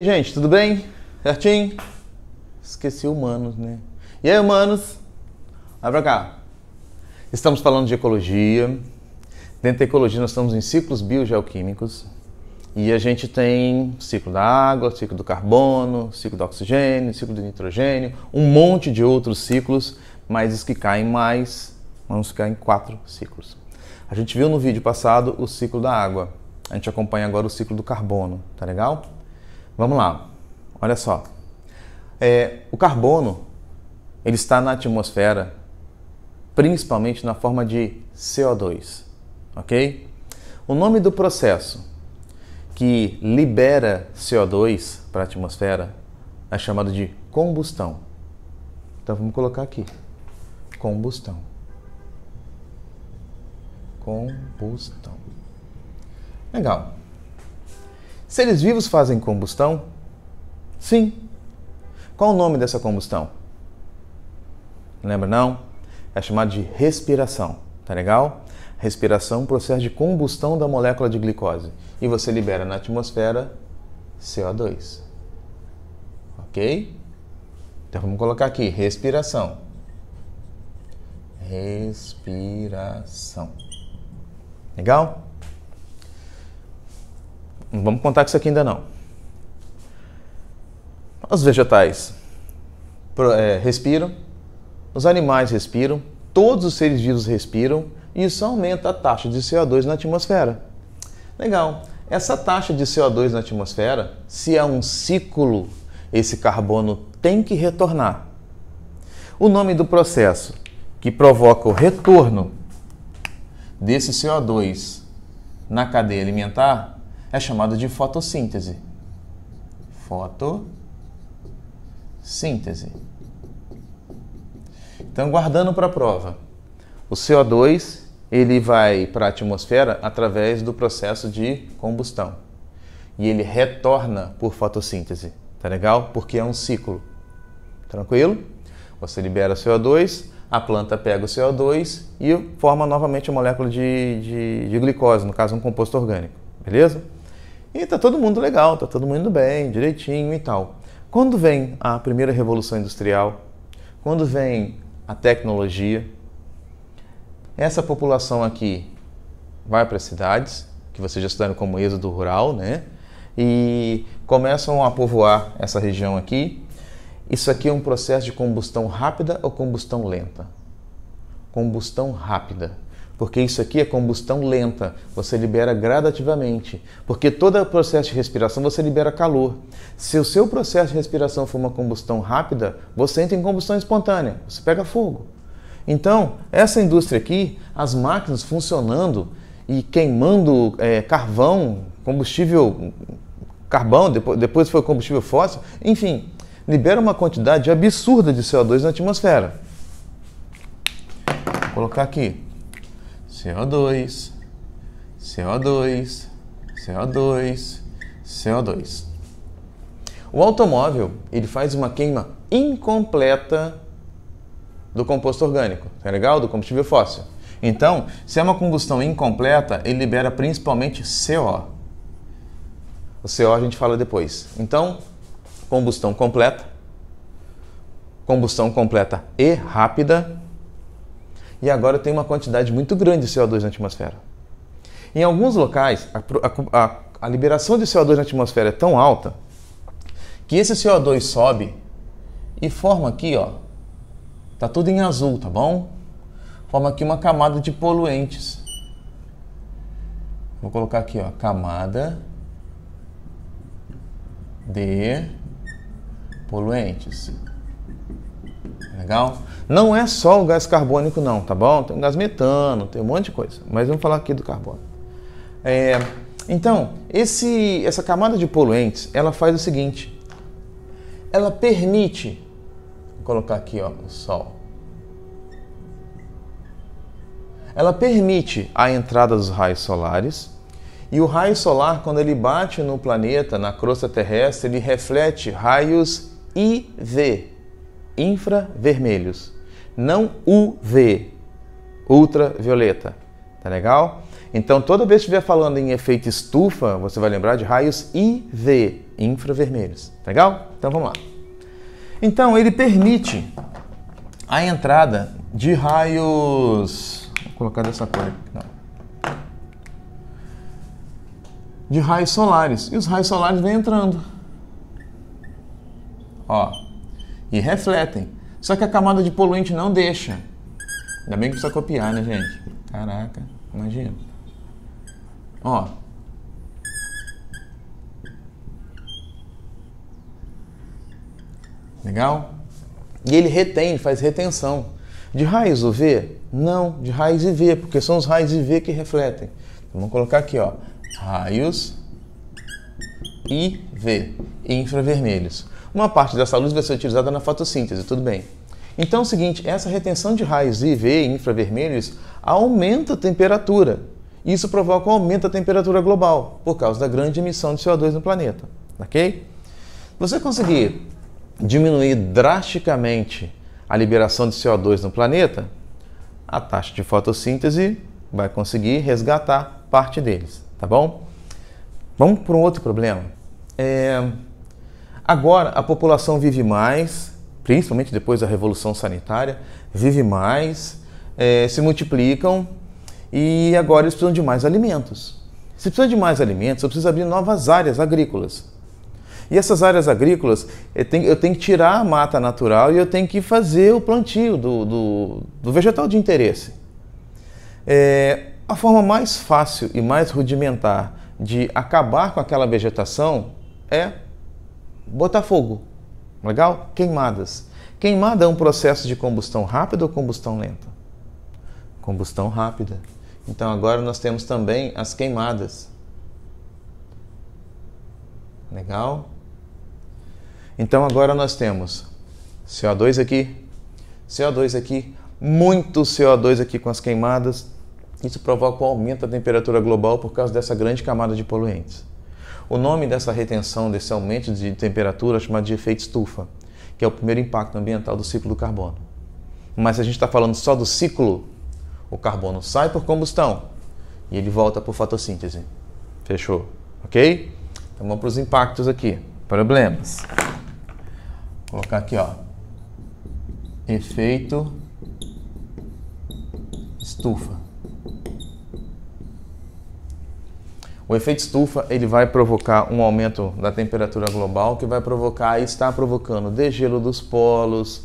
Gente, tudo bem? Certinho? Esqueci humanos, né? E aí, humanos? Vai pra cá. Estamos falando de ecologia. Dentro da ecologia, nós estamos em ciclos biogeoquímicos. E a gente tem ciclo da água, ciclo do carbono, ciclo do oxigênio, ciclo do nitrogênio, um monte de outros ciclos, mas os que caem mais, vamos ficar em quatro ciclos. A gente viu no vídeo passado o ciclo da água. A gente acompanha agora o ciclo do carbono, tá legal? Vamos lá, olha só. É, o carbono ele está na atmosfera principalmente na forma de CO2, ok? O nome do processo que libera CO2 para a atmosfera é chamado de combustão. Então vamos colocar aqui: combustão. Combustão. Legal. Seres vivos fazem combustão? Sim. Qual o nome dessa combustão? lembra não? É chamado de respiração, tá legal? Respiração, é processo de combustão da molécula de glicose e você libera na atmosfera CO2. OK? Então vamos colocar aqui respiração. Respiração. Legal? Não vamos contar com isso aqui ainda não. Os vegetais é, respiram, os animais respiram, todos os seres vivos respiram e isso aumenta a taxa de CO2 na atmosfera. Legal. Essa taxa de CO2 na atmosfera, se é um ciclo, esse carbono tem que retornar. O nome do processo que provoca o retorno desse CO2 na cadeia alimentar é chamado de fotossíntese. Fotossíntese. Então, guardando para a prova, o CO2 ele vai para a atmosfera através do processo de combustão e ele retorna por fotossíntese, tá legal? Porque é um ciclo. Tranquilo? Você libera CO2, a planta pega o CO2 e forma novamente a molécula de, de, de glicose, no caso um composto orgânico, beleza? E tá todo mundo legal, tá todo mundo bem, direitinho e tal. Quando vem a primeira revolução industrial, quando vem a tecnologia, essa população aqui vai para as cidades, que vocês já estudaram como êxodo rural, né? E começam a povoar essa região aqui. Isso aqui é um processo de combustão rápida ou combustão lenta? Combustão rápida porque isso aqui é combustão lenta, você libera gradativamente. Porque todo processo de respiração você libera calor. Se o seu processo de respiração for uma combustão rápida, você entra em combustão espontânea, você pega fogo. Então, essa indústria aqui, as máquinas funcionando e queimando é, carvão, combustível carvão, depois, depois foi combustível fóssil, enfim, libera uma quantidade absurda de CO2 na atmosfera. Vou colocar aqui. CO2, CO2, CO2, CO2. O automóvel ele faz uma queima incompleta do composto orgânico, tá legal? Do combustível fóssil. Então, se é uma combustão incompleta, ele libera principalmente CO. O CO a gente fala depois. Então, combustão completa, combustão completa e rápida e agora tem uma quantidade muito grande de CO2 na atmosfera. Em alguns locais, a, a, a liberação de CO2 na atmosfera é tão alta que esse CO2 sobe e forma aqui, ó, tá tudo em azul, tá bom? Forma aqui uma camada de poluentes. Vou colocar aqui, ó, camada de poluentes. Legal? Não é só o gás carbônico, não, tá bom? Tem o gás metano, tem um monte de coisa. Mas vamos falar aqui do carbono. É, então, esse, essa camada de poluentes, ela faz o seguinte. Ela permite... Vou colocar aqui, ó, o sol. Ela permite a entrada dos raios solares. E o raio solar, quando ele bate no planeta, na crosta terrestre, ele reflete raios IV, infravermelhos, não UV, ultravioleta. Tá legal? Então, toda vez que estiver falando em efeito estufa, você vai lembrar de raios IV, infravermelhos. Tá legal? Então vamos lá. Então, ele permite a entrada de raios. Vou colocar dessa cor aqui. Não. De raios solares. E os raios solares vêm entrando. Ó, e refletem. Só que a camada de poluente não deixa. Ainda bem que precisa copiar, né, gente? Caraca, imagina. Ó. Legal? E ele retém, faz retenção. De raiz UV? Não, de e IV, porque são os raios IV que refletem. Então, vamos colocar aqui, ó. Raios IV, infravermelhos. Uma parte dessa luz vai ser utilizada na fotossíntese, tudo bem. Então é o seguinte, essa retenção de raios IV e infravermelhos aumenta a temperatura. Isso provoca um aumento da temperatura global, por causa da grande emissão de CO2 no planeta, ok? Você conseguir diminuir drasticamente a liberação de CO2 no planeta, a taxa de fotossíntese vai conseguir resgatar parte deles, tá bom? Vamos para um outro problema. É... Agora a população vive mais, principalmente depois da revolução sanitária, vive mais, é, se multiplicam e agora eles precisam de mais alimentos. Se precisa de mais alimentos, eu preciso abrir novas áreas agrícolas. E essas áreas agrícolas, eu tenho, eu tenho que tirar a mata natural e eu tenho que fazer o plantio do, do, do vegetal de interesse. É, a forma mais fácil e mais rudimentar de acabar com aquela vegetação é Botafogo. Legal? Queimadas. Queimada é um processo de combustão rápida ou combustão lenta? Combustão rápida. Então agora nós temos também as queimadas. Legal? Então agora nós temos CO2 aqui, CO2 aqui, muito CO2 aqui com as queimadas. Isso provoca um aumento da temperatura global por causa dessa grande camada de poluentes. O nome dessa retenção, desse aumento de temperatura, é chamado de efeito estufa, que é o primeiro impacto ambiental do ciclo do carbono. Mas se a gente está falando só do ciclo, o carbono sai por combustão e ele volta por fotossíntese. Fechou? Ok? Então vamos para os impactos aqui. Problemas. Vou colocar aqui, ó. Efeito estufa. O efeito estufa ele vai provocar um aumento da temperatura global, que vai provocar e está provocando degelo dos polos,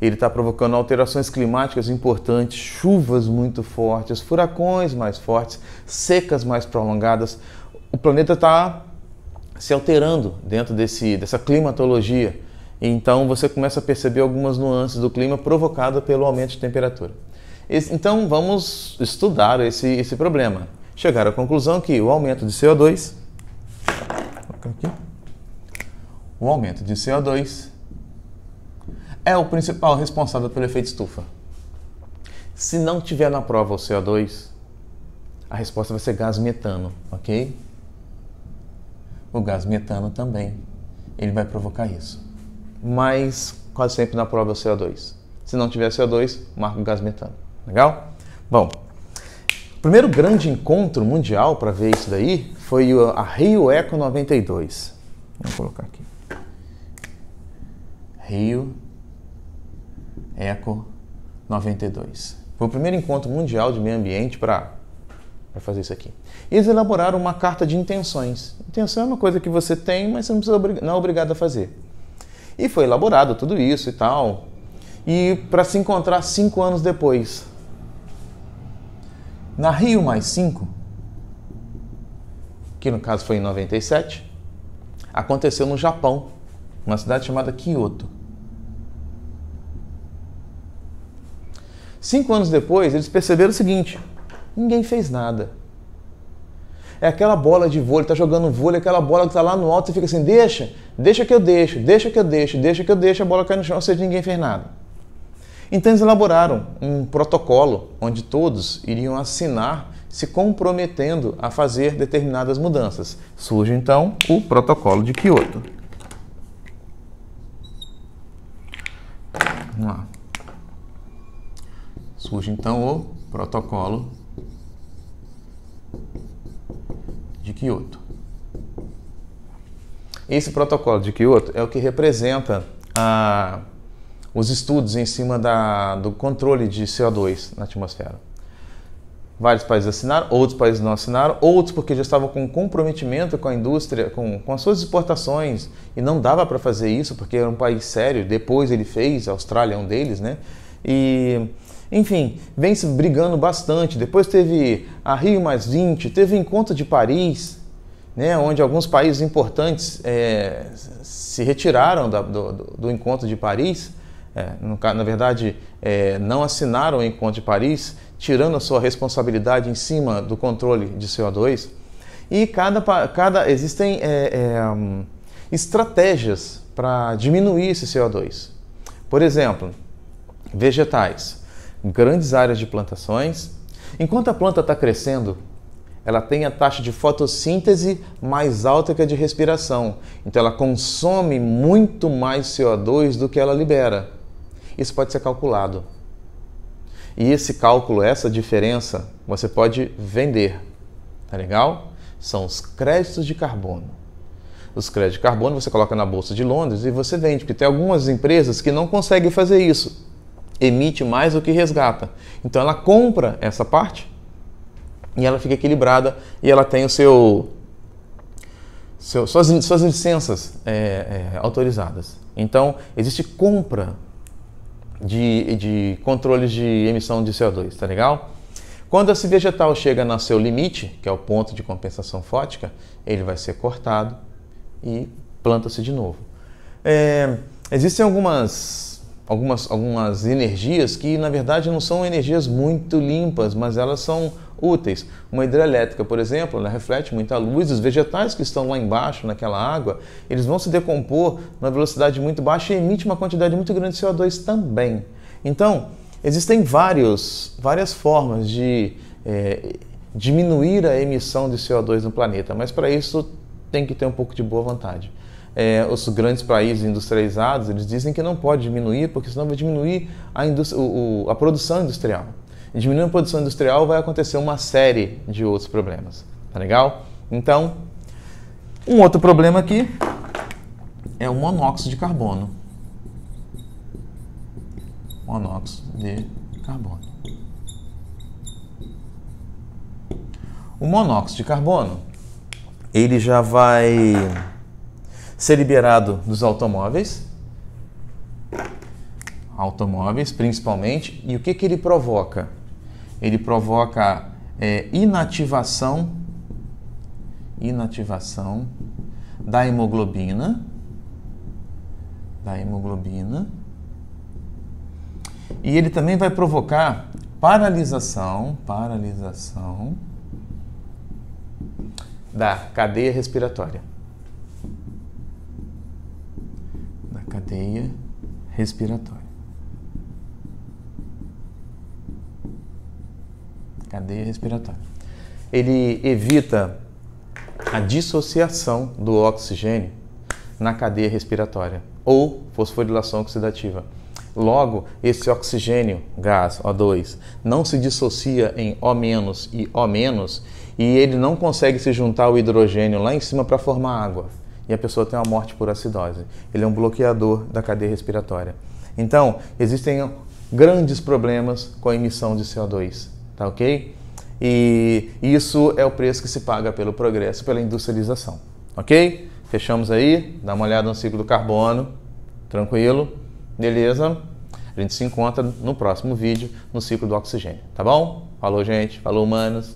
ele está provocando alterações climáticas importantes, chuvas muito fortes, furacões mais fortes, secas mais prolongadas. O planeta está se alterando dentro desse, dessa climatologia. Então você começa a perceber algumas nuances do clima provocada pelo aumento de temperatura. Então vamos estudar esse, esse problema chegaram à conclusão que o aumento de CO2 aqui, o aumento de CO2 é o principal responsável pelo efeito estufa. Se não tiver na prova o CO2, a resposta vai ser gás metano, ok? O gás metano também, ele vai provocar isso. Mas quase sempre na prova é o CO2. Se não tiver CO2, marca o gás metano. Legal? Bom, primeiro grande encontro mundial para ver isso daí foi a Rio Eco 92. Vou colocar aqui. Rio Eco 92. Foi o primeiro encontro mundial de meio ambiente para fazer isso aqui. Eles elaboraram uma carta de intenções. Intenção é uma coisa que você tem, mas você não, precisa, não é obrigado a fazer. E foi elaborado tudo isso e tal. E para se encontrar cinco anos depois, na Rio Mais 5, que no caso foi em 97, aconteceu no Japão, uma cidade chamada Kyoto. Cinco anos depois, eles perceberam o seguinte: ninguém fez nada. É aquela bola de vôlei, tá jogando vôlei, aquela bola que tá lá no alto, você fica assim: deixa, deixa que eu deixo, deixa que eu deixo, deixa que eu deixo, a bola cai no chão, ou seja, ninguém fez nada. Então eles elaboraram um protocolo onde todos iriam assinar se comprometendo a fazer determinadas mudanças. Surge então o protocolo de Kyoto. Vamos lá. Surge então o protocolo de Kyoto. Esse protocolo de Kyoto é o que representa a os estudos em cima da, do controle de CO2 na atmosfera. Vários países assinaram, outros países não assinaram, outros porque já estavam com comprometimento com a indústria, com, com as suas exportações, e não dava para fazer isso porque era um país sério. Depois ele fez, a Austrália é um deles, né? E enfim, vem se brigando bastante. Depois teve a Rio mais 20, teve o Encontro de Paris, né, onde alguns países importantes é, se retiraram da, do, do Encontro de Paris é, na verdade, é, não assinaram o Encontro de Paris, tirando a sua responsabilidade em cima do controle de CO2. E cada, cada existem é, é, hum, estratégias para diminuir esse CO2. Por exemplo, vegetais, grandes áreas de plantações. Enquanto a planta está crescendo, ela tem a taxa de fotossíntese mais alta que a de respiração. Então ela consome muito mais CO2 do que ela libera isso pode ser calculado. E esse cálculo, essa diferença, você pode vender. Tá legal? São os créditos de carbono. Os créditos de carbono você coloca na bolsa de Londres e você vende, porque tem algumas empresas que não conseguem fazer isso. Emite mais do que resgata. Então ela compra essa parte e ela fica equilibrada e ela tem o seu, seu suas, suas licenças é, é, autorizadas. Então existe compra de, de controles de emissão de CO2, tá legal? Quando esse vegetal chega no seu limite, que é o ponto de compensação fótica, ele vai ser cortado e planta-se de novo. É, existem algumas algumas, algumas energias que, na verdade, não são energias muito limpas, mas elas são úteis. Uma hidrelétrica, por exemplo, ela reflete muita luz, os vegetais que estão lá embaixo, naquela água, eles vão se decompor numa velocidade muito baixa e emite uma quantidade muito grande de CO2 também. Então, existem vários, várias formas de é, diminuir a emissão de CO2 no planeta, mas para isso tem que ter um pouco de boa vontade é, os grandes países industrializados, eles dizem que não pode diminuir, porque senão vai diminuir a, o, a produção industrial. E diminuindo a produção industrial vai acontecer uma série de outros problemas. Tá legal? Então, um outro problema aqui é o monóxido de carbono. Monóxido de carbono. O monóxido de carbono, ele já vai ser liberado dos automóveis, automóveis principalmente, e o que, que ele provoca? Ele provoca é, inativação, inativação da hemoglobina, da hemoglobina, e ele também vai provocar paralisação, paralisação da cadeia respiratória. cadeia respiratória. Cadeia respiratória. Ele evita a dissociação do oxigênio na cadeia respiratória ou fosforilação oxidativa. Logo, esse oxigênio, gás O2, não se dissocia em O- e O- e ele não consegue se juntar ao hidrogênio lá em cima para formar água e a pessoa tem uma morte por acidose. Ele é um bloqueador da cadeia respiratória. Então, existem grandes problemas com a emissão de CO2, tá ok? E isso é o preço que se paga pelo progresso, pela industrialização, ok? Fechamos aí, dá uma olhada no ciclo do carbono, tranquilo, beleza? A gente se encontra no próximo vídeo, no ciclo do oxigênio, tá bom? Falou, gente, falou, humanos!